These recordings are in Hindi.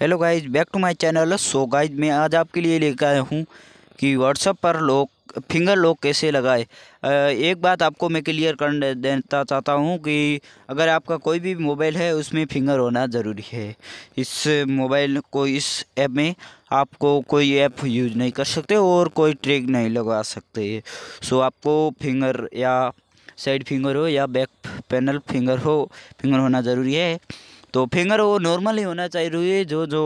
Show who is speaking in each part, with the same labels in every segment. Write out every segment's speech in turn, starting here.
Speaker 1: hello guys back to my channel so guys मैं आज आपके लिए लेकर आया हूँ कि व्हाट्सअप पर लोग फिंगर लॉक कैसे लगाए एक बात आपको मैं क्लियर कर देना चाहता हूँ कि अगर आपका कोई भी मोबाइल है उसमें फिंगर होना ज़रूरी है इस मोबाइल को इस ऐप में आपको कोई ऐप यूज नहीं कर सकते और कोई ट्रिक नहीं लगा सकते सो आपको फिंगर या साइड फिंगर हो या बैक पैनल फिंगर हो फिंगर होना ज़रूरी है तो फिंगर वो नॉर्मल ही होना चाहिए जो जो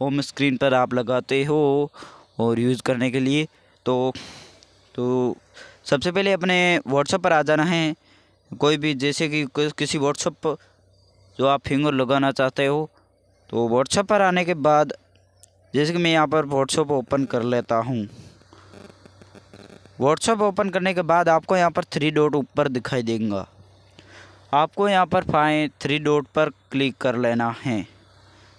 Speaker 1: होम स्क्रीन पर आप लगाते हो और यूज़ करने के लिए तो तो सबसे पहले अपने व्हाट्सअप पर आ जाना है कोई भी जैसे कि किसी व्हाट्सअप जो आप फिंगर लगाना चाहते हो तो व्हाट्सअप पर आने के बाद जैसे कि मैं यहाँ पर व्हाट्सअप ओपन कर लेता हूँ व्हाट्सअप ओपन करने के बाद आपको यहाँ पर थ्री डॉट ऊपर दिखाई देगा आपको यहाँ पर फाइन थ्री डॉट पर क्लिक कर लेना है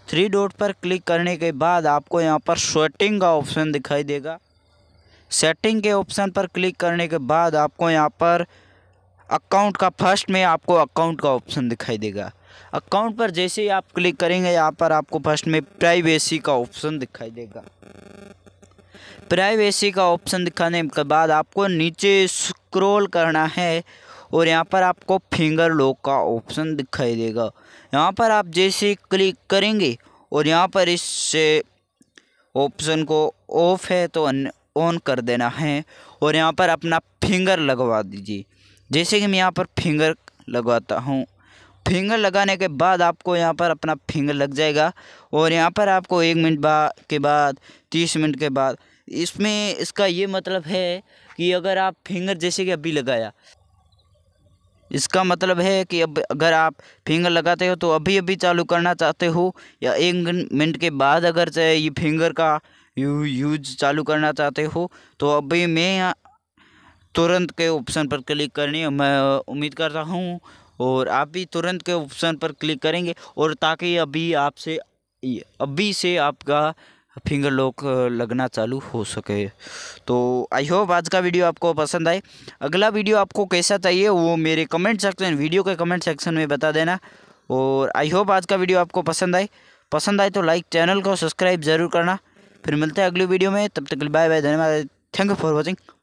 Speaker 1: थ्री डॉट पर क्लिक करने के बाद आपको यहाँ पर सेटिंग का ऑप्शन दिखाई देगा सेटिंग के ऑप्शन पर क्लिक करने के बाद आपको यहाँ पर अकाउंट का फर्स्ट में आपको अकाउंट का ऑप्शन दिखाई देगा अकाउंट पर जैसे ही आप क्लिक करेंगे यहाँ पर आपको फर्स्ट में प्राइवेसी का ऑप्शन दिखाई देगा प्राइवेसी का ऑप्शन दिखाने के बाद आपको नीचे स्क्रॉल करना है और यहाँ पर आपको फिंगर लॉक का ऑप्शन दिखाई देगा यहाँ पर आप जैसे क्लिक करेंगे और यहाँ पर इससे ऑप्शन को ऑफ है तो ऑन कर देना है और यहाँ पर अपना फिंगर लगवा दीजिए जैसे कि मैं यहाँ पर फिंगर लगवाता हूँ फिंगर लगाने के बाद आपको यहाँ पर अपना फिंगर लग जाएगा और यहाँ पर आपको एक मिनट बा के बाद तीस मिनट के बाद इसमें इसका ये मतलब है कि अगर आप फिंगर जैसे कि अभी लगाया इसका मतलब है कि अब अगर आप फिंगर लगाते हो तो अभी अभी चालू करना चाहते हो या एक मिनट के बाद अगर चाहे ये फिंगर का यू यूज चालू करना चाहते हो तो अभी मैं तुरंत के ऑप्शन पर क्लिक करनी मैं उम्मीद करता हूँ और आप भी तुरंत के ऑप्शन पर क्लिक करेंगे और ताकि अभी आपसे अभी से आपका फिंगर लॉक लगना चालू हो सके तो आई होप आज का वीडियो आपको पसंद आए अगला वीडियो आपको कैसा चाहिए वो मेरे कमेंट सेक्शन वीडियो के कमेंट सेक्शन में बता देना और आई होप आज का वीडियो आपको पसंद आए पसंद आए तो लाइक चैनल को सब्सक्राइब ज़रूर करना फिर मिलते हैं अगली वीडियो में तब तक बाय बाय धन्यवाद थैंक यू फॉर वॉचिंग